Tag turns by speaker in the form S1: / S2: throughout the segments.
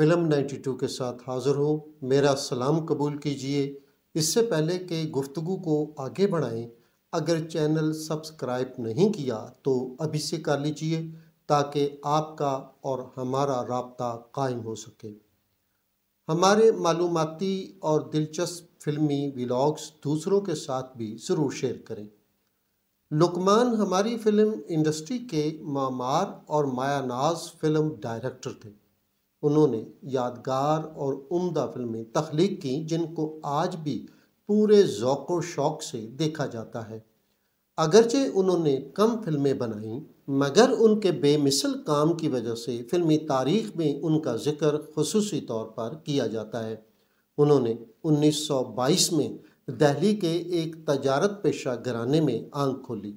S1: film 92 के साथ हाज़िर हूँ मेरा सलाम कबूल कीजिए इससे पहले कि गुफ्तु को आगे बढ़ाएं अगर चैनल सब्सक्राइब नहीं किया तो अभी से कर लीजिए ताकि आपका और हमारा रबता कायम हो सके हमारे मालूमती और दिलचस्प फिल्मी व्लाग्स दूसरों के साथ भी ज़रूर शेयर करें लुकमान हमारी फ़िल्म इंडस्ट्री के मामार और मायानाज फिल्म डायरेक्टर थे उन्होंने यादगार और उम्दा फिल्में तख्लीक की जिनको आज भी पूरे ओक़ शौक़ से देखा जाता है अगरचे उन्होंने कम फिल्में बनाईं मगर उनके बेमिसल काम की वजह से फिल्मी तारीख में उनका ज़िक्र खसूसी तौर पर किया जाता है उन्होंने 1922 में दहली के एक तजारत पेशा घराने में आंख खोली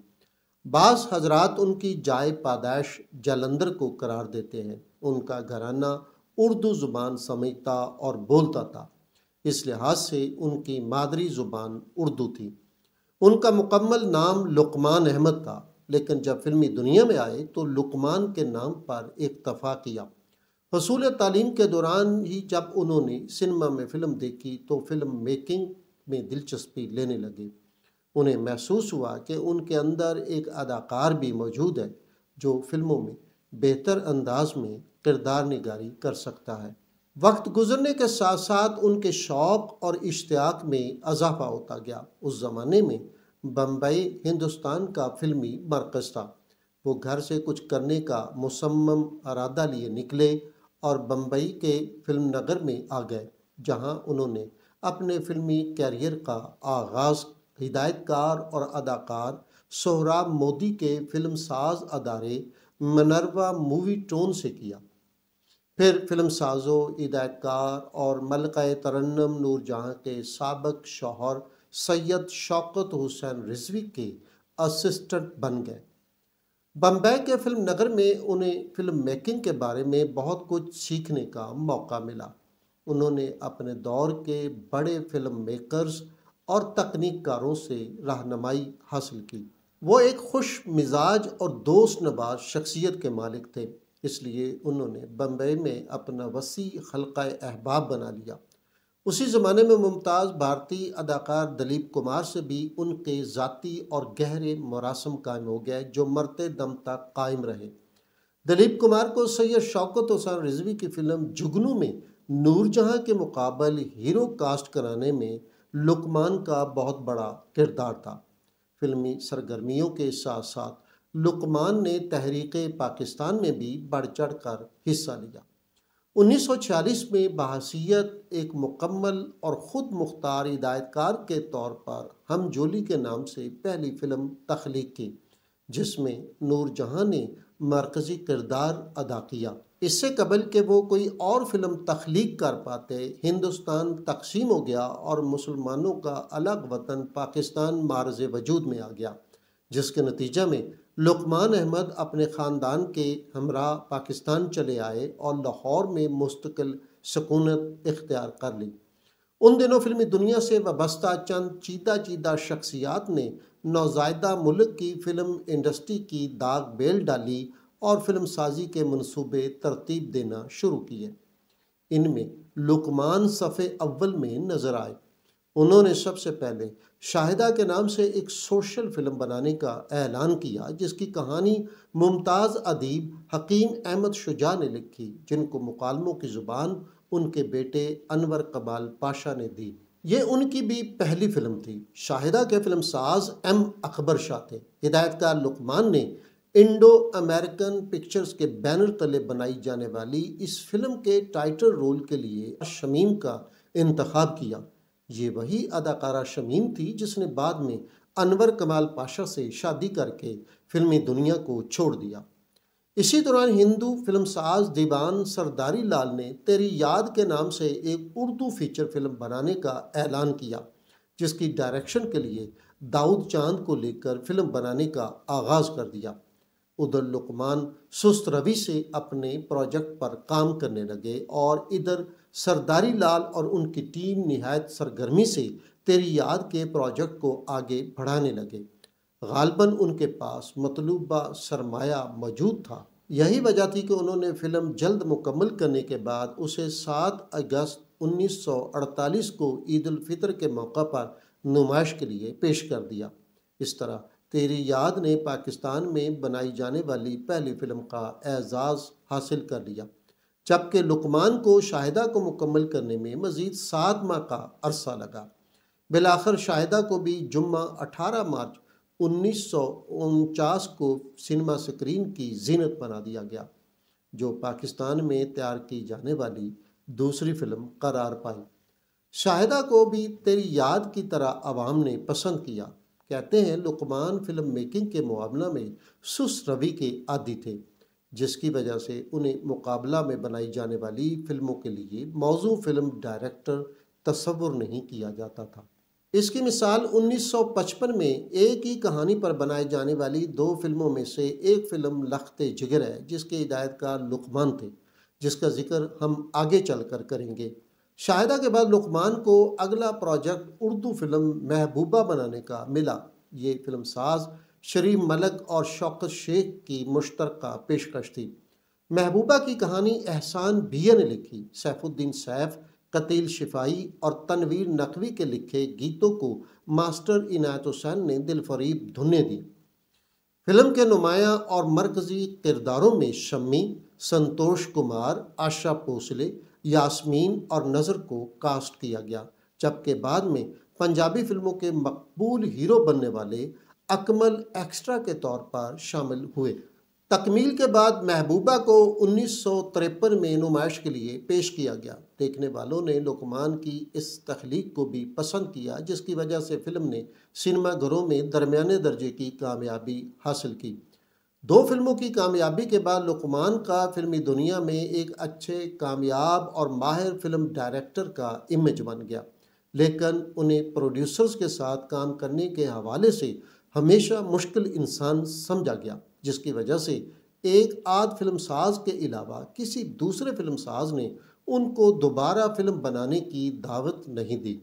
S1: बास हजरात उनकी जाय पादाश जालंधर को करार देते हैं उनका घराना उर्दू ज़ुबान समझता और बोलता था इस लिहाज से उनकी मादरी ज़ुबान उर्दू थी उनका मुकम्मल नाम लुकमान अहमद था लेकिन जब फिल्मी दुनिया में आए तो लुकमान के नाम पर इक्तफ़ा किया हसूल तालीम के दौरान ही जब उन्होंने सिनेमा में फ़िल्म देखी तो फ़िल्म मेकिंग में दिलचस्पी लेने लगे उन्हें महसूस हुआ कि उनके अंदर एक अदाकार भी मौजूद है जो फिल्मों में बेहतर अंदाज में किरदार निगारी कर सकता है वक्त गुजरने के साथ साथ उनके शौक़ और इश्तियाक में अजाफा होता गया उस ज़माने में बम्बई हिंदुस्तान का फिल्मी मरकज़ था वो घर से कुछ करने का मुसम्म अरादा लिए निकले और बम्बई के फिल्म नगर में आ गए जहां उन्होंने अपने फिल्मी कैरियर का आगाज़ हिदायतकार और अदाकार सोहराब मोदी के फिल्म साज़ अदारे मनरवा मूवी टोन से किया फिर फिल्म साजो हिदायतकार और मलका तरन्नम नूर जहाँ के सबक शोहर सैयद शौकत हुसैन रिजवी के असिस्टेंट बन गए बम्बई के फिल्म नगर में उन्हें फिल्म मेकिंग के बारे में बहुत कुछ सीखने का मौका मिला उन्होंने अपने दौर के बड़े फिल्म मेकर्स और तकनीककारों से रहनमाई हासिल की वो एक खुश मिजाज और दोस्त नबाज शख्सियत के मालिक थे इसलिए उन्होंने बम्बई में अपना वसी हलका अहबाब बना लिया उसी ज़माने में मुमताज़ भारतीय अदाकार दिलीप कुमार से भी उनके ज़ाती और गहरे मरासम कायम हो गए जो मरते दम तक कायम रहे दिलीप कुमार को सैयद शौकत हुसैन रिजवी की फ़िल्म जुगनू में नूरजहाँ के मुकाबल हीरो कास्ट कराने में लुकमान का बहुत बड़ा किरदार था फिल्मी सरगर्मियों के साथ साथ लुकमान ने तहरीक पाकिस्तान में भी बढ़ चढ़ कर हिस्सा लिया 1946 में बहसीत एक मुकम्मल और ख़ुद मुख्तार हिदायतकार के तौर पर हम जोली के नाम से पहली फ़िल्म तख्लीक की जिसमें नूर जहाँ ने मरकज़ी किरदार अदा किया इससे कबल के वो कोई और फिल्म तख्लीक कर पाते हिंदुस्तान तकसीम हो गया और मुसलमानों का अलग वतन पाकिस्तान मार्ज वजूद में आ गया जिसके नतीजा में लुकमान अहमद अपने ख़ानदान के हमरा पाकिस्तान चले आए और लाहौर में मुस्तकिल सकूनत इख्तियार कर ली उन दिनों फिल्मी दुनिया से वाबस्ता चंद चीदा चीदा शख्सियात ने नौजायदा मुल्क की फ़िल्म इंडस्ट्री की दाग बेल डाली और फिल्म साजी के मनसूबे तरतीब देना शुरू किए इनमें लुकमान सफ़े अव्वल में नज़र आए उन्होंने सबसे पहले शाहिदा के नाम से एक सोशल फिल्म बनाने का ऐलान किया जिसकी कहानी मुमताज़ अदीब हकीम अहमद शुजा ने लिखी जिनको मुकालमों की ज़ुबान उनके बेटे अनवर कबाल पाशा ने दी ये उनकी भी पहली फिल्म थी शाहिदा के फिल्म साज एम अकबर शाह थे हिदायतकार लुकमान ने इंडो अमेरिकन पिक्चर्स के बैनर तले बनाई जाने वाली इस फिल्म के टाइटल रोल के लिए शमीम का इंतखब किया ये वही अदाकारा शमीम थी जिसने बाद में अनवर कमाल पाशा से शादी करके फिल्मी दुनिया को छोड़ दिया इसी दौरान हिंदू फिल्म साज दीवान सरदारी लाल ने तेरी याद के नाम से एक उर्दू फीचर फिल्म बनाने का ऐलान किया जिसकी डायरेक्शन के लिए दाऊद चांद को लेकर फिल्म बनाने का आगाज़ कर दिया उधर लुकमान सुस्त रवि से अपने प्रोजेक्ट पर काम करने लगे और इधर सरदारी लाल और उनकी टीम नहायत सरगर्मी से तेरी याद के प्रोजेक्ट को आगे बढ़ाने लगे गालबन उनके पास मतलूबा सरमाया मौजूद था यही वजह थी कि उन्होंने फ़िल्म जल्द मुकम्मल करने के बाद उसे सात अगस्त 1948 को ईद फितर के मौका पर नुमाइश के लिए पेश कर दिया इस तरह तेरी याद ने पाकिस्तान में बनाई जाने वाली पहली फिल्म का एजाज़ हासिल कर लिया जबकि लुकमान को शाहिदा को मुकम्मल करने में मज़ीद सात माह का अरसा लगा बिलाखर शाहिदा को भी जुम्मा अठारह मार्च उन्नीस सौ उनचास को सिनेमा स्क्रीन की जीनत बना दिया गया जो पाकिस्तान में तैयार की जाने वाली दूसरी फिल्म करार पाई शाहिदा को भी तेरी याद की तरह आवाम ने पसंद किया कहते हैं लुकमान फिल्म मेकिंग के मामला में सुस रवि के आदि थे जिसकी वजह से उन्हें मुकाबला में बनाई जाने वाली फ़िल्मों के लिए मौजू फिल्म डायरेक्टर तस्वुर नहीं किया जाता था इसकी मिसाल 1955 में एक ही कहानी पर बनाए जाने वाली दो फिल्मों में से एक फ़िल्म लखते जिगर है जिसके हिदायतकार लुकमान थे जिसका जिक्र हम आगे चल कर करेंगे शाहिदा के बाद लुकमान को अगला प्रोजेक्ट उर्दू फिल्म महबूबा बनाने का मिला ये फिल्म साज़ श्री मलक और शौकत शेख की मुश्तर पेशकश थी महबूबा की कहानी एहसान भिया ने लिखी सैफुद्दीन सैफ कतील शिफाई और तनवीर नकवी के लिखे गीतों को मास्टर इनायत हुसैन ने दिलफरीब धुने दी फिल्म के नुमाया और मरकज़ी किरदारों में शम्मी संतोष कुमार आशा पोसले यास्मीन और नज़र को कास्ट किया गया जबकि बाद में पंजाबी फिल्मों के मकबूल हीरो बनने वाले अकमल एक्स्ट्रा के तौर पर शामिल हुए तकमील के बाद महबूबा को उन्नीस में नुमाइश के लिए पेश किया गया देखने वालों ने लुकमान की इस तख्लीक को भी पसंद किया जिसकी वजह से फ़िल्म ने सिनेमाघरों में दरमियाने दर्जे की कामयाबी हासिल की दो फिल्मों की कामयाबी के बाद लुकमान का फिल्मी दुनिया में एक अच्छे कामयाब और माहिर फिल्म डायरेक्टर का इमेज बन गया लेकिन उन्हें प्रोड्यूसर्स के साथ काम करने के हवाले से हमेशा मुश्किल इंसान समझा गया जिसकी वजह से एक आध फिल्म साज के अलावा किसी दूसरे फिल्म साज ने उनको दोबारा फिल्म बनाने की दावत नहीं दी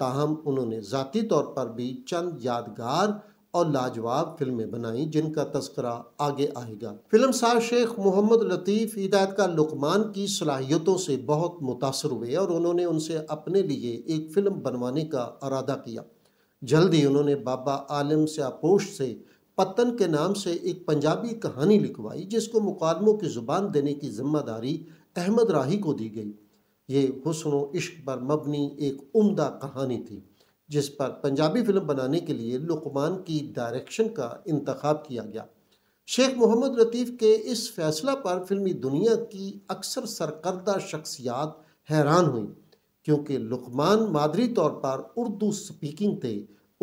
S1: ताहम उन्होंने ज़ाती तौर पर भी चंद यादगार और लाजवाब फिल्में बनाई जिनका तस्करा आगे आएगा फिल्म साज शेख मोहम्मद लतीफ़ हिदायतकार लुकमान की सलाहियतों से बहुत मुतासर हुए और उन्होंने उनसे अपने लिए एक फ़िल्म बनवाने का अरादा किया जल्द ही उन्होंने बाबा आलम स्यापोश से पतन के नाम से एक पंजाबी कहानी लिखवाई जिसको मुकालमों की ज़ुबान देने की जिम्मेदारी अहमद राही को दी गई ये हुसन इश्क पर मबनी एक उम्दा कहानी थी जिस पर पंजाबी फिल्म बनाने के लिए लुकमान की डायरेक्शन का इंतखब किया गया शेख मोहम्मद लतीफ़ के इस फैसला पर फिल्मी दुनिया की अक्सर सरकर्दा शख्सियात हैरान हुई क्योंकि लुकमान मादरी तौर पर उर्दू स्पीकिंग थे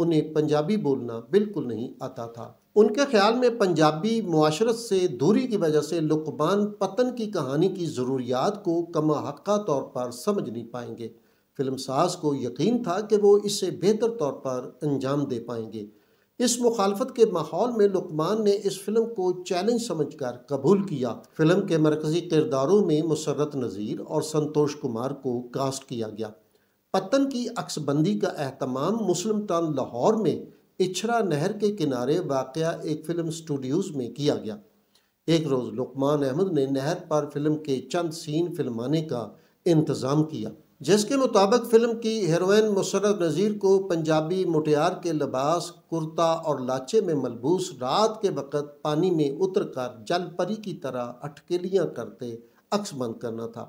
S1: उन्हें पंजाबी बोलना बिल्कुल नहीं आता था उनके ख्याल में पंजाबी माशरत से दूरी की वजह से लुकमान पतन की कहानी की ज़रूरियात को कम हक्का तौर पर समझ नहीं पाएंगे फिल्मसाज को यकीन था कि वो इसे बेहतर तौर पर अंजाम दे पाएंगे इस मुखालफत के माहौल में लुकमान ने इस फिल्म को चैलेंज समझकर कबूल किया फिल्म के मरकजी किरदारों में मुसरत नज़ीर और संतोष कुमार को कास्ट किया गया पतन की अक्सबंदी का अहतमाम मुस्लिम टन लाहौर में इछरा नहर के किनारे वाक़ एक फ़िल्म स्टूडियोज़ में किया गया एक रोज़ लुकमान अहमद ने नहर पर फिल्म के चंद सीन फिल्माने का इंतज़ाम किया जिसके मुताबिक फ़िल्म की हेरोइन मुसरत नज़ीर को पंजाबी मुटियार के लिबास कुर्ता और लाचे में मलबूस रात के वक़्त पानी में उतर कर जलपरी की तरह अटकेलियाँ करते अक्स बंद करना था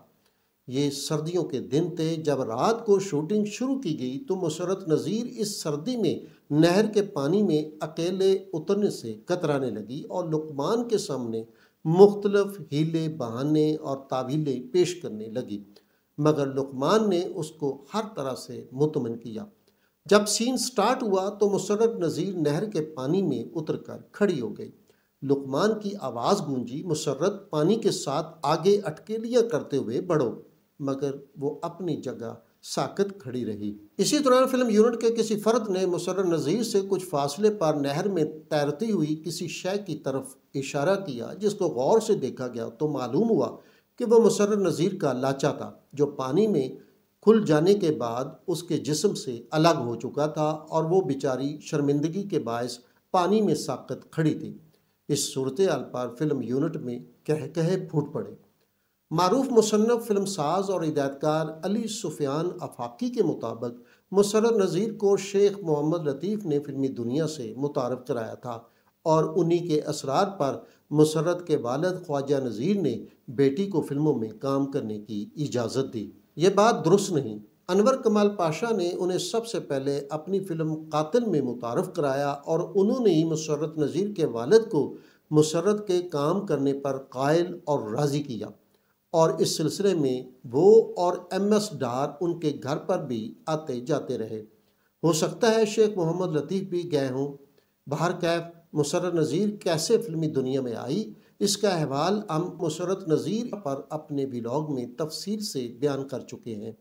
S1: ये सर्दियों के दिन थे जब रात को शूटिंग शुरू की गई तो मुसरत नज़ीर इस सर्दी में नहर के पानी में अकेले उतरने से कतराने लगी और लुकमान के सामने मुख्तलफ हीले बहाने और तावीले पेश करने लगी मगर लुकमान ने उसको हर तरह से मुतमिन किया जब सीन स्टार्ट हुआ तो मुसरत नज़ीर नहर के पानी में उतर कर खड़ी हो गई लुकमान की आवाज़ गूंजी मुसरत पानी के साथ आगे अटकेलियाँ करते हुए बढ़ो मगर वो अपनी जगह साकत खड़ी रही इसी दौरान फिल्म यूनिट के किसी फर्द ने मुसर नज़ीर से कुछ फासले पर नहर में तैरती हुई किसी शय की तरफ इशारा किया जिसको गौर से देखा गया तो मालूम हुआ कि वह मुसर नज़ीर का लाचा था जो पानी में खुल जाने के बाद उसके जिस्म से अलग हो चुका था और वो बेचारी शर्मिंदगी के बायस पानी में साकत खड़ी थी इस सूरत आल पर फिल्म यूनिट में कह कह फूट पड़े मरूफ मुसनफ़ फिल्म साज और हदायतकार अली सुफियान अफाकी के मुताबिक मुसर नज़ीर को शेख मोहम्मद लतीफ़ ने फिल्मी दुनिया से मुतारफ़ कराया था और उन्हीं के असरार पर मुसरत के वालद ख्वाजा नज़ीर ने बेटी को फिल्मों में काम करने की इजाज़त दी ये बात दुरुस्त नहीं अनवर कमाल पाशा ने उन्हें सबसे पहले अपनी फ़िल्म कातिल में मुतारफ़ कराया और उन्होंने ही मुसरत नज़ीर के वालद को मुसरत के काम करने पर कायल और राज़ी किया और इस सिलसिले में वो और एम एस डार उनके घर पर भी आते जाते रहे हो सकता है शेख मोहम्मद लतीफ़ भी गए हों बाहर कैफ मुसरत नज़ीर कैसे फिल्मी दुनिया में आई इसका अहवाल हम मुसरत नज़ीर पर अपने ब्लॉग में तफसील से बयान कर चुके हैं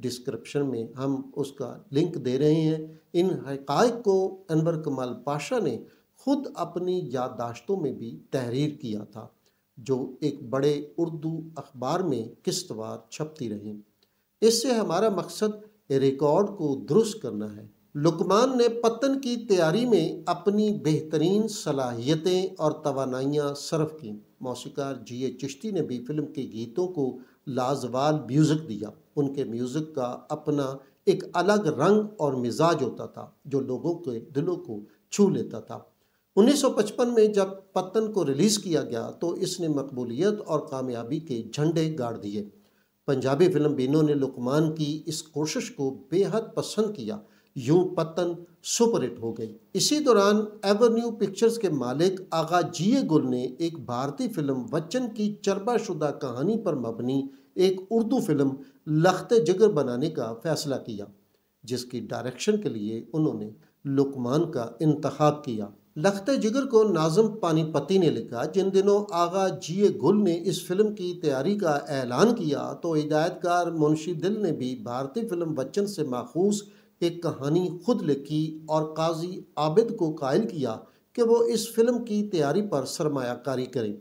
S1: डिस्क्रिप्शन में हम उसका लिंक दे रहे हैं इन हक़ को अनवर कमाल पाशा ने खुद अपनी याददाश्तों में भी तहरीर किया था जो एक बड़े उर्दू अखबार में किस्तवार छपती रहीं इससे हमारा मकसद रिकॉर्ड को दुरुस्त करना है लुकमान ने पतन की तैयारी में अपनी बेहतरीन सलाहियतें और तोानाइयाँ सर्फ की मौसीकार जी ए चिश्ती ने भी फिल्म के गीतों को लाजवाल म्यूज़िक दिया उनके म्यूज़िक का अपना एक अलग रंग और मिजाज होता था जो लोगों के दिलों को छू लेता था 1955 में जब पतन को रिलीज़ किया गया तो इसने मकबूलियत और कामयाबी के झंडे गाड़ दिए पंजाबी फिल्म बीनों ने लुकमान की इस कोशिश को बेहद पसंद किया यूं पतन सुपरहिट हो गई इसी दौरान एवरन्यू पिक्चर्स के मालिक आगा जिये गुल ने एक भारतीय फिल्म बच्चन की चरबाशुदा कहानी पर मबनी एक उर्दू फिल्म लखते जिगर बनाने का फैसला किया जिसकी डायरेक्शन के लिए उन्होंने लुकमान का इंतखब किया लखते जिगर को नाजम पानीपति ने लिखा जिन दिनों आगा जिये गुल ने इस फिल्म की तैयारी का ऐलान किया तो हिदायतकार मुंशी दिल ने भी भारतीय फिल्म बच्चन से माखूज़ एक कहानी खुद लिखी और काजी आबिद को कायल किया कि वो इस फिल्म की तैयारी पर सरमाकारी करें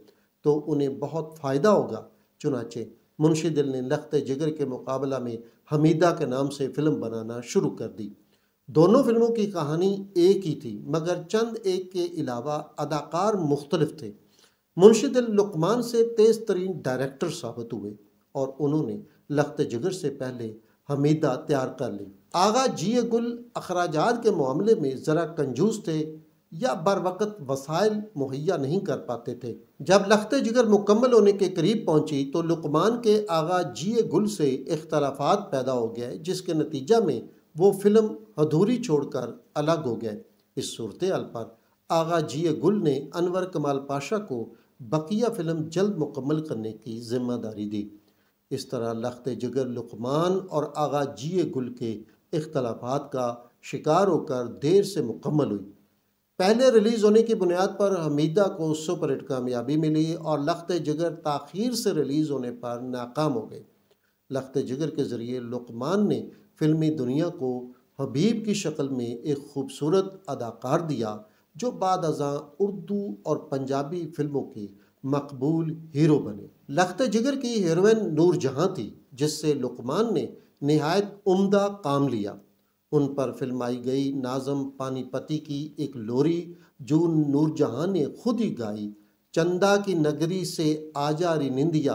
S1: तो उन्हें बहुत फ़ायदा होगा चुनाचे मुंशी दिल ने लखते जिगर के मुकाबला में हमीदा के नाम से फिल्म बनाना शुरू कर दी दोनों फिल्मों की कहानी एक ही थी मगर चंद एक के अलावा अदाकार मुख्तलफ थे मुंशी दिल लुकमान से तेज़ तरीन डायरेक्टर साबित हुए और उन्होंने लखते जिगर से पहले हमीदा तैयार कर ली आगा जी गुल अखराज के मामले में ज़रा कंजूस थे या बर वक्त वसाइल मुहैया नहीं कर पाते थे जब लखते जिगर मुकम्मल होने के करीब पहुँची तो लुकमान के आगा जी गुल से इख्तलाफात पैदा हो गए जिसके नतीजा में वो फिल्म अधूरी छोड़कर अलग हो गए इस सूरत हाल पर आगा जी गुल ने अनवर कमाल पाशा को बकिया फ़िल्म जल्द मुकम्मल करने की जिम्मेदारी दी इस तरह लख्त जगर लुकमान और आगा जिये गुल के इख्तलाफात का शिकार होकर देर से मुकम्मल हुई पहले रिलीज़ होने की बुनियाद पर हमीदा को सुपर हिट कामयाबी मिली और लख्त जगर ताखिर से रिलीज़ होने पर नाकाम हो गए लख्त जगर के ज़रिए लुकमान ने फिल्मी दुनिया को हबीब की शक्ल में एक खूबसूरत अदाकार दिया जो बाद उर्दू और पंजाबी फिल्मों की मकबूल हीरो बने लख्त जिगर की हीरोइन नूर जहाँ थी जिससे लुकमान ने नहायत उम्दा काम लिया उन पर फिल्माई गई नाजम पानीपति की एक लोरी जो नूर जहाँ ने खुद ही गाई चंदा की नगरी से आजा रिनिंदिया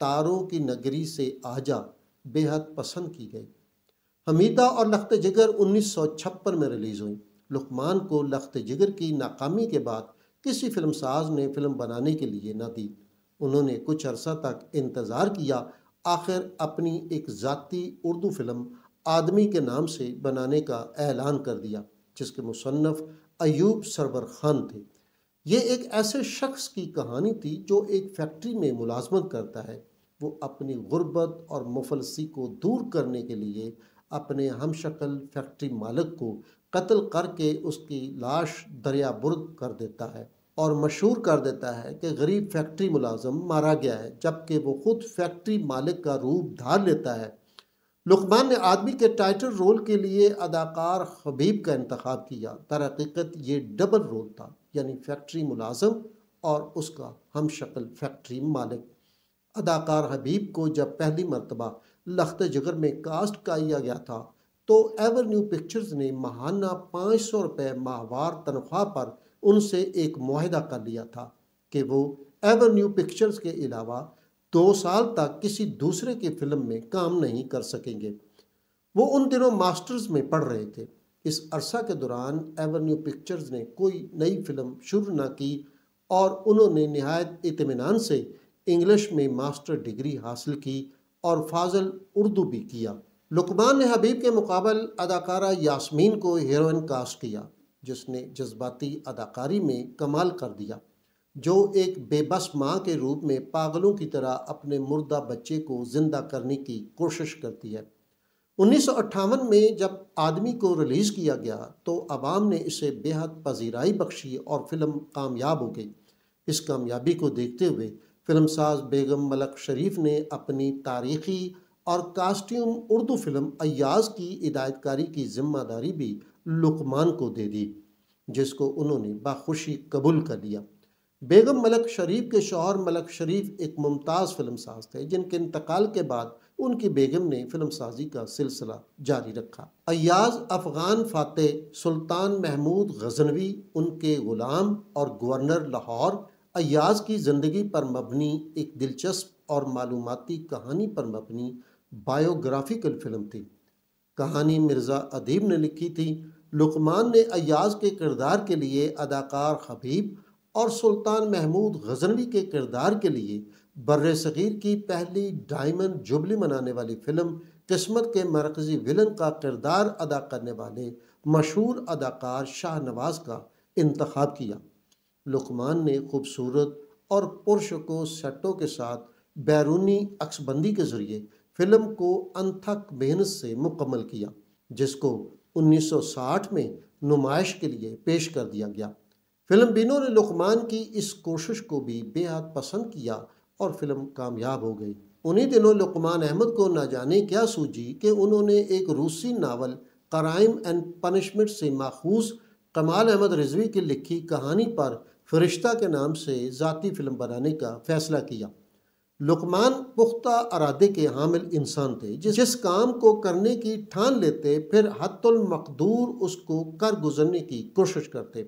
S1: तारों की नगरी से आजा बेहद पसंद की गई हमीदा और लख्त जिगर 1956 में रिलीज़ हुई लुकमान को लख्त जिगर की नाकामी के बाद किसी फिल्म साज ने फिल्म बनाने के लिए ना दी उन्होंने कुछ अरसा तक इंतज़ार किया आखिर अपनी एक ज़ाती उर्दू फिल्म आदमी के नाम से बनाने का ऐलान कर दिया जिसके मुसनफ़ अयूब सरवर खान थे ये एक ऐसे शख्स की कहानी थी जो एक फैक्ट्री में मुलाजमत करता है वो अपनी गुर्बत और मुफलसी को दूर करने के लिए अपने शक्ल फैक्ट्री मालक को कत्ल करके उसकी लाश दरिया बुर्द कर देता है और मशहूर कर देता है कि गरीब फैक्ट्री मुलाजम मारा गया है जबकि वो ख़ुद फैक्ट्री मालिक का रूप धार लेता है लुकमान ने आदमी के टाइटल रोल के लिए अदाकार हबीब का इंतखब किया दरहकीकत ये डबल रोल था यानी फैक्ट्री मुलाजम और उसका हम शक्ल फैक्ट्री मालिक अदाकार हबीब को जब पहली मरतबा लखते जगर में कास्ट किया गया था तो एवर न्यू पिक्चर्स ने महाना पाँच सौ रुपये माहवार तनख्वाह पर उनसे एक माहदा कर लिया था कि वो एवर न्यू पिक्चर्स के अलावा दो साल तक किसी दूसरे की फिल्म में काम नहीं कर सकेंगे वो उन दिनों मास्टर्स में पढ़ रहे थे इस अरसा के दौरान न्यू पिक्चर्स ने कोई नई फिल्म शुरू ना की और उन्होंने नहायत इतमान से इंग्लिश में मास्टर डिग्री हासिल की और फाजल उर्दू भी किया लुकमान ने हबीब के मुकाबल अदाकारा यास्मीन को हीरोइन कास्ट किया जिसने जज्बाती अदाकारी में कमाल कर दिया जो एक बेबस माँ के रूप में पागलों की तरह अपने मुर्दा बच्चे को ज़िंदा करने की कोशिश करती है उन्नीस में जब आदमी को रिलीज़ किया गया तो आवाम ने इसे बेहद पजीराई बख्शी और फिल्म कामयाब हो गई इस कामयाबी को देखते हुए फिल्मसाज बेगम मलक शरीफ ने अपनी तारीखी और कास्ट्यूम उर्दू फिल्म अयाज की हिदायतकारी की जिम्मेदारी भी लुकमान को दे दी जिसको उन्होंने बाखुशी कबूल कर लिया बेगम मलक शरीफ के शोहर मलक शरीफ एक मुमताज़ फिल्म साज थे जिनके इंतकाल के बाद उनकी बेगम ने फिल्म साजी का सिलसिला जारी रखा अयाज अफ़गान फाते सुल्तान महमूद गजनवी उनके ग़ुलाम और गवर्नर लाहौर अयाज की ज़िंदगी पर मबनी एक दिलचस्प और मालूमती कहानी पर मबनी बायोग्राफिकल फिल्म थी कहानी मिर्ज़ा अदीब ने लिखी थी लुकमान ने अयाज के किरदार के लिए अदाकार हबीब और सुल्तान महमूद गजनवी के किरदार के लिए बर्र सग़ीर की पहली डायमंड जुबली मनाने वाली फिल्म किस्मत के मरकज़ी विलन का किरदार अदा करने वाले मशहूर अदाकार शाहनवाज का इंतखब किया लुकमान ने खूबसूरत और पुरशको सेटों के साथ बैरूनी अक्सबंदी के ज़रिए फिल्म को अनथक मेहनत से मुकम्मल किया जिसको 1960 में नुमाइश के लिए पेश कर दिया गया फिल्म बिनों ने लुकमान की इस कोशिश को भी बेहद पसंद किया और फिल्म कामयाब हो गई उन्हीं दिनों लुकमान अहमद को ना जाने क्या सूझी कि उन्होंने एक रूसी नावल क्राइम एंड पनिशमेंट से माखूज कमाल अहमद रिजवी की लिखी कहानी पर फरिश्ता के नाम से ज़ाती फिल्म बनाने का फ़ैसला किया लुकमान पुख्ता अरादे के हामिल इंसान थे जिस जिस काम को करने की ठान लेते फिर हतुलमकदूर उसको कर गुजरने की कोशिश करते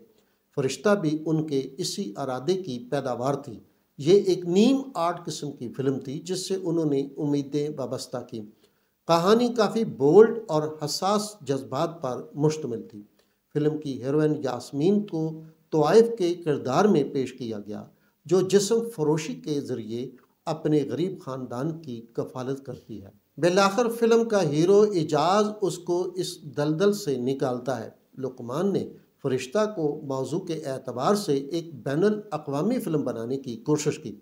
S1: फरिश्ता भी उनके इसी अरादे की पैदावार थी ये एक नीम आर्ट किस्म की फिल्म थी जिससे उन्होंने उम्मीदें वाबस्ता की कहानी काफ़ी बोल्ड और हसास जज्बात पर मुश्तमिल थी फिल्म की हीरोइन यासमीन को तोयफ़ के किरदार में पेश किया गया जो जिसम फरोशी के ज़रिए अपने गरीब ख़ानदान की कफालत करती है बिलाखर फिल्म का हीरो एजाज उसको इस दलदल से निकालता है लुकमान ने फरिश्ता को मौजू के एतबार से एक बैन अवी फ़िल्म बनाने की कोशिश की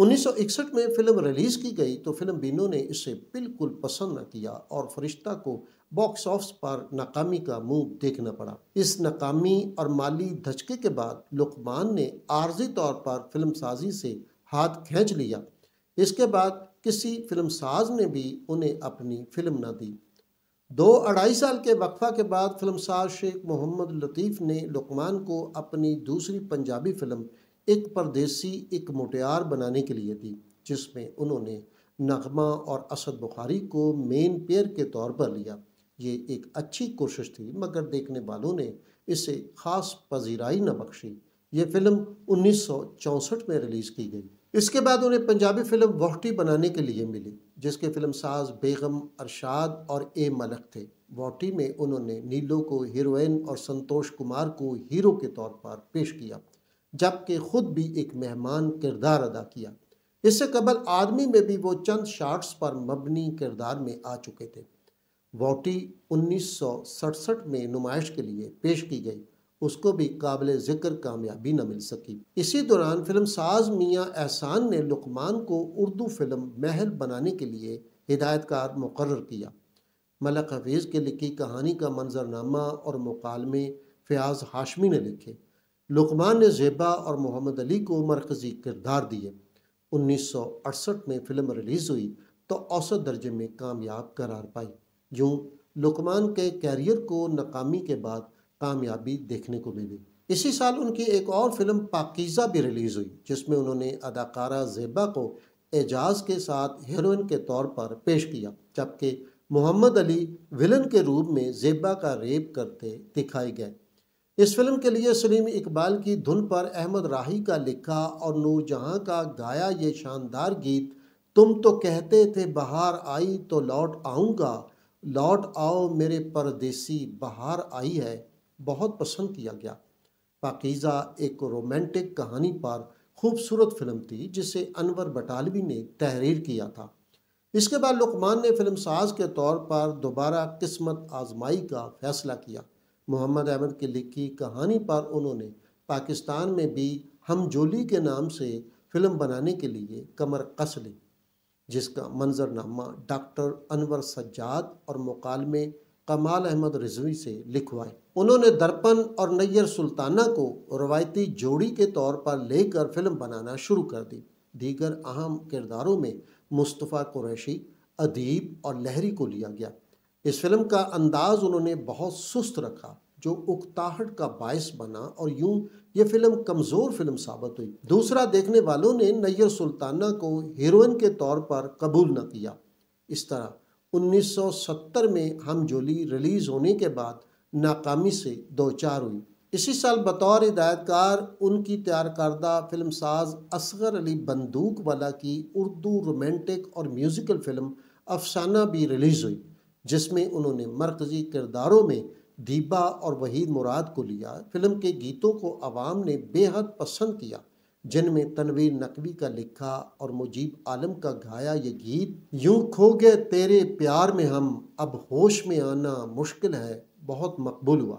S1: 1961 में फ़िल्म रिलीज़ की गई तो फिल्म बीनों ने इसे बिल्कुल पसंद न किया और फरिश्ता को बॉक्स ऑफिस पर नाकामी का मुंह देखना पड़ा इस नाकामी और माली धचके के बाद लुकमान ने आर्जी तौर पर फिल्म साजी से हाथ खींच लिया इसके बाद किसी फिल्म साज़ ने भी उन्हें अपनी फिल्म न दी दो अढ़ाई साल के वक्फा के बाद फिल्मसाज शेख मोहम्मद लतीफ़ ने लुकमान को अपनी दूसरी पंजाबी फिल्म एक परदेसी एक मोटियार बनाने के लिए दी जिसमें उन्होंने नगमा और असद बुखारी को मेन पेयर के तौर पर लिया ये एक अच्छी कोशिश थी मगर देखने वालों ने इसे ख़ास पजीराई न बख्शी ये फिल्म उन्नीस में रिलीज़ की गई इसके बाद उन्हें पंजाबी फिल्म वोटी बनाने के लिए मिली जिसके फिल्म साज बेगम अरशाद और ए मलक थे वोटी में उन्होंने नीलो को हीरोइन और संतोष कुमार को हीरो के तौर पर पेश किया जबकि खुद भी एक मेहमान किरदार अदा किया इससे कबल आदमी में भी वो चंद शार्ट्स पर मबनी किरदार में आ चुके थे वोटी उन्नीस में नुमाइश के लिए पेश की गई उसको भी काबिल ज़िक्र कामयाबी न मिल सकी इसी दौरान फिल्म साज मियाँ एहसान ने लुकमान को उर्दू फिल्म महल बनाने के लिए हिदायतकार मुकर किया मलक हफीज़ के लिखी कहानी का मंजरनामा और मकालमे फयाज हाशमी ने लिखे लुकमान ने जेबा और मोहम्मद अली को मरकज़ी किरदार दिए 1968 में फ़िल्म रिलीज़ हुई तो औसत दर्जे में कामयाब करार पाई जो लुकमान के कैरियर को नाकामी के बाद कामयाबी देखने को मिली इसी साल उनकी एक और फिल्म पाकिज़ा भी रिलीज़ हुई जिसमें उन्होंने अदाकारा जेबा को एजाज के साथ हीरोइन के तौर पर पेश किया जबकि मोहम्मद अली विलन के रूप में जेबा का रेप करते दिखाई गए इस फिल्म के लिए सलीम इकबाल की धुन पर अहमद राही का लिखा और नूरजहाँ का गाया ये शानदार गीत तुम तो कहते थे बाहर आई तो लौट आऊँगा लौट आओ मेरे परदेसी बाहर आई है बहुत पसंद किया गया पाकिज़ा एक रोमांटिक कहानी पर खूबसूरत फिल्म थी जिसे अनवर बटालवी ने तहरीर किया था इसके बाद लुकमान ने फिल्म साज के तौर पर दोबारा किस्मत आजमाई का फैसला किया मोहम्मद अहमद की लिखी कहानी पर उन्होंने पाकिस्तान में भी हमजोली के नाम से फिल्म बनाने के लिए कमर कस ली जिसका मंजरनामा डॉक्टर अनवर सज्जाद और मकालमे कमाल अहमद रिजवी से लिखवाए उन्होंने दर्पण और नैयर सुल्ताना को रवायती जोड़ी के तौर पर लेकर फिल्म बनाना शुरू कर दी दीगर अहम किरदारों में मुस्तफ़ा कुरैशी अदीब और लहरी को लिया गया इस फिल्म का अंदाज उन्होंने बहुत सुस्त रखा जो उकताहट का बायस बना और यूं ये फिल्म कमज़ोर फिल्म साबित हुई दूसरा देखने वालों ने नैयर सुल्ताना को हीरोइन के तौर पर कबूल न किया इस तरह 1970 में हम जोली रिलीज़ होने के बाद नाकामी से दो चार हुई इसी साल बतौर हिदायतकार उनकी तैयार करदा फिल्म साज असगर अली बंदूक वाला की उर्दू रोमांटिक और म्यूज़िकल फिल्म अफसाना भी रिलीज़ हुई जिसमें उन्होंने मरकज़ी किरदारों में दीबा और वहीद मुराद को लिया फिल्म के गीतों को आवाम ने बेहद पसंद किया जिनमें तनवीर नकवी का लिखा और मुजीब आलम का गाया ये गीत यूं खो गए तेरे प्यार में हम अब होश में आना मुश्किल है बहुत मकबूल हुआ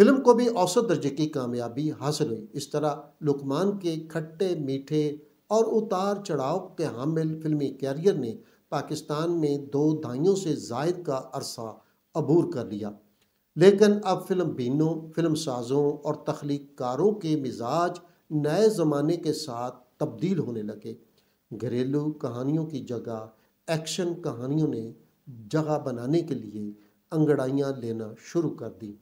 S1: फिल्म को भी औसत दर्जे की कामयाबी हासिल हुई इस तरह लुकमान के खट्टे मीठे और उतार चढ़ाव के हामिल फिल्मी कैरियर ने पाकिस्तान में दो दाइयों से जायद का अरसा अबूर कर लिया लेकिन अब फिल्म बीनों फिल्म साजों और तख्लीकारों के मिजाज नए ज़माने के साथ तब्दील होने लगे घरेलू कहानियों की जगह एक्शन कहानियों ने जगह बनाने के लिए अंगड़ाइयाँ लेना शुरू कर दी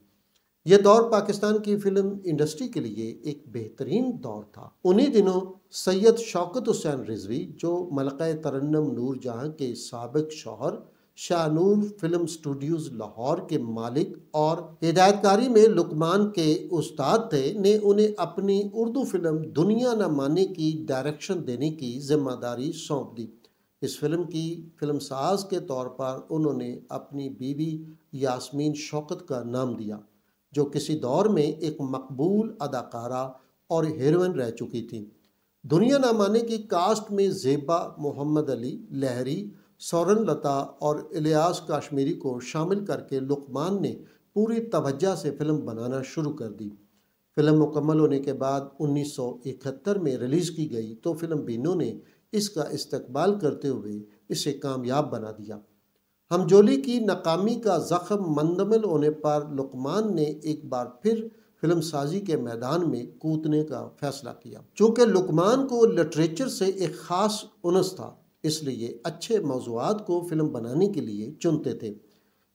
S1: यह दौर पाकिस्तान की फिल्म इंडस्ट्री के लिए एक बेहतरीन दौर था उन्हीं दिनों सैयद शौकत हुसैन रिजवी जो मलक तरन्नम नूर जहाँ के सबक शौहर शाहनूर फिल्म स्टूडियोज़ लाहौर के मालिक और हिदायतकारी में लुकमान के उस्ताद थे ने उन्हें अपनी उर्दू फिल्म दुनिया न माने की डायरेक्शन देने की जिम्मेदारी सौंप दी इस फिल्म की फिल्म साज के तौर पर उन्होंने अपनी बीवी यास्मीन शौकत का नाम दिया जो किसी दौर में एक मकबूल अदाकारा और हीरोइन रह चुकी थी दुनिया ना माने की कास्ट में जेबा मोहम्मद अली लहरी सौरन लता और इलियास काश्मीरी को शामिल करके लुकमान ने पूरी तवज्जा से फिल्म बनाना शुरू कर दी फिल्म मुकम्मल होने के बाद 1971 में रिलीज़ की गई तो फिल्म बीनों ने इसका इस्तकबाल करते हुए इसे कामयाब बना दिया हमजोली की नाकामी का ज़ख़म मंदमल होने पर लुकमान ने एक बार फिर फिल्म साजी के मैदान में कूदने का फैसला किया चूँकि लुकमान को लिटरेचर से एक ख़ास उनस था इसलिए अच्छे मौजूद को फिल्म बनाने के लिए चुनते थे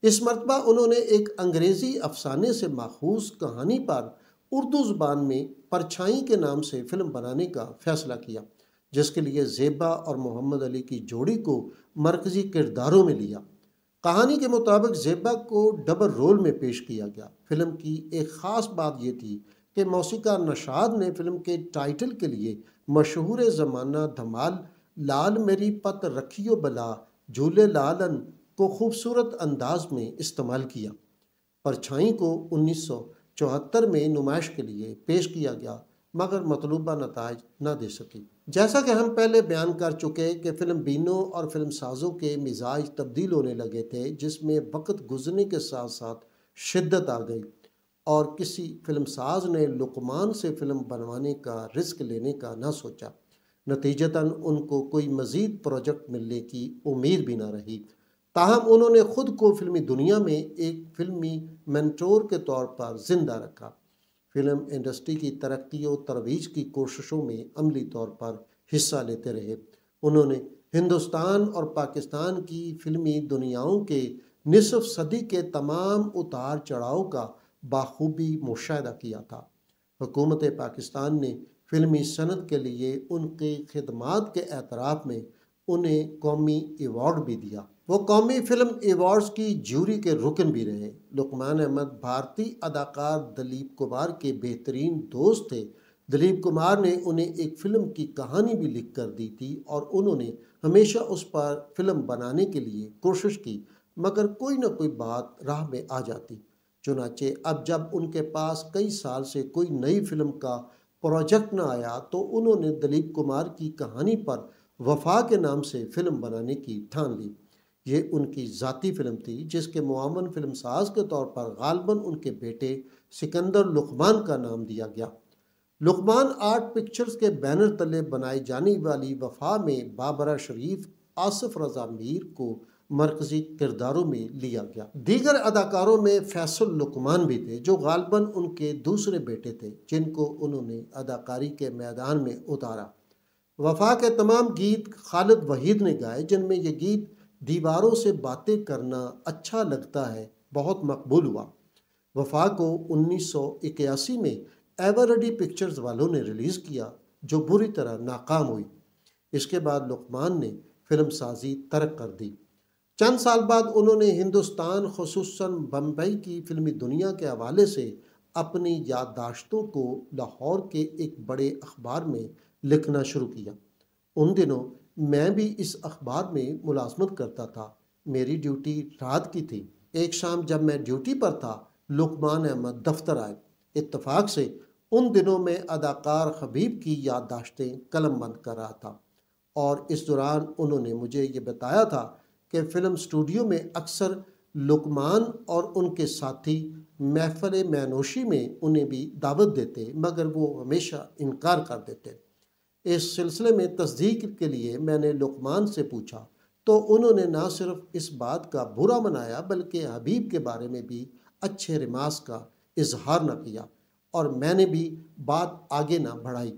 S1: इस मरतबा उन्होंने एक अंग्रेज़ी अफसाने से माखूज कहानी पर उर्दू ज़बान में परछाई के नाम से फ़िल्म बनाने का फ़ैसला किया जिसके लिए जेबा और मोहम्मद अली की जोड़ी को मरकज़ी किरदारों में लिया कहानी के मुताबिक जेबा को डबल रोल में पेश किया गया फिल्म की एक ख़ास बात यह थी कि मौसीका नशाद ने फिल्म के टाइटल के लिए मशहूर ज़माना धमाल लाल मेरी पत रखियो बला झूले लालन को खूबसूरत अंदाज में इस्तेमाल किया परछाई को उन्नीस सौ चौहत्तर में नुमाइश के लिए पेश किया गया मगर मतलूबा नतज ना दे सकी जैसा कि हम पहले बयान कर चुके कि फ़िल्म बीनों और फिल्म साजों के मिजाज तब्दील होने लगे थे जिसमें वक्त गुजरने के साथ साथ शिद्दत आ गई और किसी फिल्म साज ने लुकमान से फिल्म बनवाने का रिस्क लेने का ना सोचा नतीजतन उनको कोई मज़ीद प्रोजेक्ट मिलने की उम्मीद भी ना रही ताहम उन्होंने ख़ुद को फिल्मी दुनिया में एक फिल्मी मैंटोर के तौर पर ज़िंदा रखा फिल्म इंडस्ट्री की तरक्की और तरवीज की कोशिशों में अमली तौर पर हिस्सा लेते रहे उन्होंने हिंदुस्तान और पाकिस्तान की फिल्मी दुनियाओं के निसफ सदी के तमाम उतार चढ़ाव का बाखूबी मुशाह किया था हुकूमत पाकिस्तान ने फिल्मी सनत के लिए उनके खदमात के एतराफ़ में उन्हें कौमी एवॉर्ड भी दिया वो कौमी फिल्म एवॉर्ड्स की जूरी के रुकन भी रहे लुकमान अहमद भारतीय अदाकार दिलीप कुमार के बेहतरीन दोस्त थे दिलीप कुमार ने उन्हें एक फ़िल्म की कहानी भी लिख कर दी थी और उन्होंने हमेशा उस पर फिल्म बनाने के लिए कोशिश की मगर कोई ना कोई बात राह में आ जाती चुनाचे अब जब उनके पास कई साल से कोई नई फिल्म का प्रोजेक्ट ना आया तो उन्होंने दिलीप कुमार की कहानी पर वफा के नाम से फिल्म बनाने की ठान ली ये उनकी ज़ाती फिल्म थी जिसके मामन फिल्म साज के तौर पर गालबन उनके बेटे सिकंदर लुकमान का नाम दिया गया लुकमान आर्ट पिक्चर्स के बैनर तले बनाई जाने वाली वफा में बाबरा शरीफ आसफ रजा मीर को मरकजी किरदारों में लिया गया दीगर अदाकारों में फैसल लुकमान भी थे जो गालबन उनके दूसरे बेटे थे जिनको उन्होंने अदाकारी के मैदान में उतारा वफा के तमाम गीत खालिद वहीद ने गाए जिनमें ये गीत दीवारों से बातें करना अच्छा लगता है बहुत मकबूल हुआ वफा को 1981 में एवरडी पिक्चर्स वालों ने रिलीज़ किया जो बुरी तरह नाकाम हुई इसके बाद लुकमान ने फिल्म साजी तर्क कर दी चंद साल बाद उन्होंने हिंदुस्तान खसूस बम्बई की फिल्मी दुनिया के हवाले से अपनी याददाश्तों को लाहौर के एक बड़े अखबार में लिखना शुरू किया उन दिनों मैं भी इस अखबार में मुलाजमत करता था मेरी ड्यूटी रात की थी एक शाम जब मैं ड्यूटी पर था लुकमान अहमद दफ्तर आए इतफाक़ से उन दिनों में अदाकार हबीब की याददाश्तें कलम बंद कर रहा था और इस दौरान उन्होंने मुझे ये बताया था कि फ़िल्म स्टूडियो में अक्सर लुकमान और उनके साथी महफल मैनोशी में उन्हें भी दावत देते मगर वो हमेशा इनकार कर देते इस सिलसिले में तस्दीक के लिए मैंने लुकमान से पूछा तो उन्होंने ना सिर्फ इस बात का बुरा मनाया बल्कि हबीब के बारे में भी अच्छे रिमास का इजहार न किया और मैंने भी बात आगे ना बढ़ाई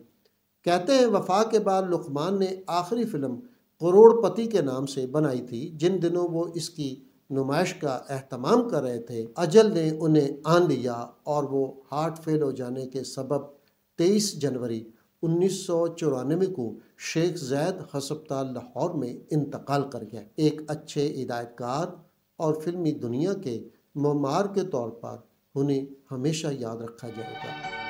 S1: कहते हैं वफा के बाद लुकमान ने आखिरी फ़िल्म करोड़पति के नाम से बनाई थी जिन दिनों वो इसकी नुमाइश का अहतमाम कर रहे थे अजल ने उन्हें आन लिया और वो हार्ट फेल हो जाने के सबब तेईस जनवरी उन्नीस को शेख जैद हस्पताल लाहौर में इंतकाल कर गया एक अच्छे हिदायतकार और फिल्मी दुनिया के ममार के तौर पर उन्हें हमेशा याद रखा जाएगा